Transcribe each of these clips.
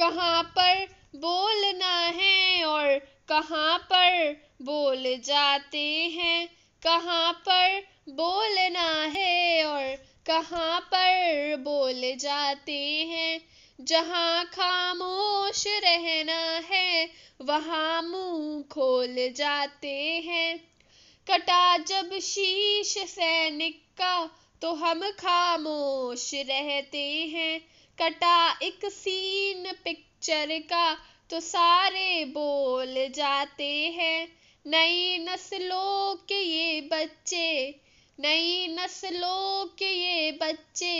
कहाँ पर बोलना है और कहाँ पर बोल जाते हैं कहाँ पर बोलना है और कहाँ पर बोल जाते हैं जहाँ खामोश रहना है वहाँ मुंह खोल जाते हैं कटा जब शीश सैनिक का तो हम खामोश रहते हैं कटा एक सीन पिक्चर का तो सारे बोल जाते हैं नई नस्लों के ये बच्चे नई नस्लों के ये बच्चे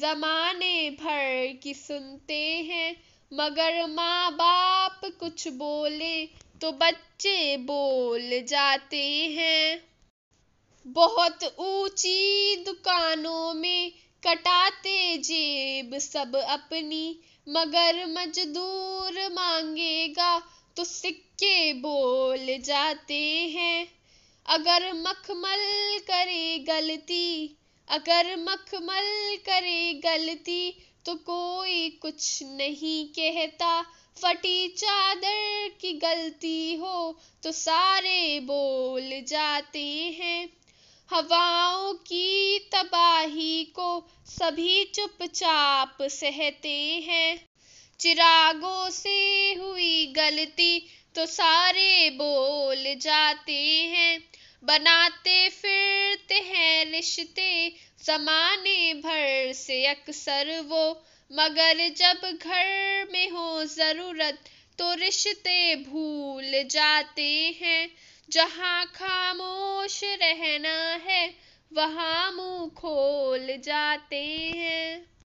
जमाने भर की सुनते हैं मगर माँ बाप कुछ बोले तो बच्चे बोल जाते हैं बहुत ऊंची दुकानों में कटाते जेब सब अपनी मगर मजदूर मांगेगा तो सिक्के बोल जाते हैं अगर मखमल करे गलती अगर मखमल करे गलती तो कोई कुछ नहीं कहता फटी चादर की गलती हो तो सारे बोल जाते हैं हवाओं की तबाही को सभी चुपचाप सहते हैं चिरागों से हुई गलती तो सारे बोल जाते हैं बनाते फिरते हैं रिश्ते जमाने भर से अक्सर वो मगर जब घर में हो जरूरत तो रिश्ते भूल जाते हैं जहाँ खामोश रहना है वहाँ मुंह खोल जाते हैं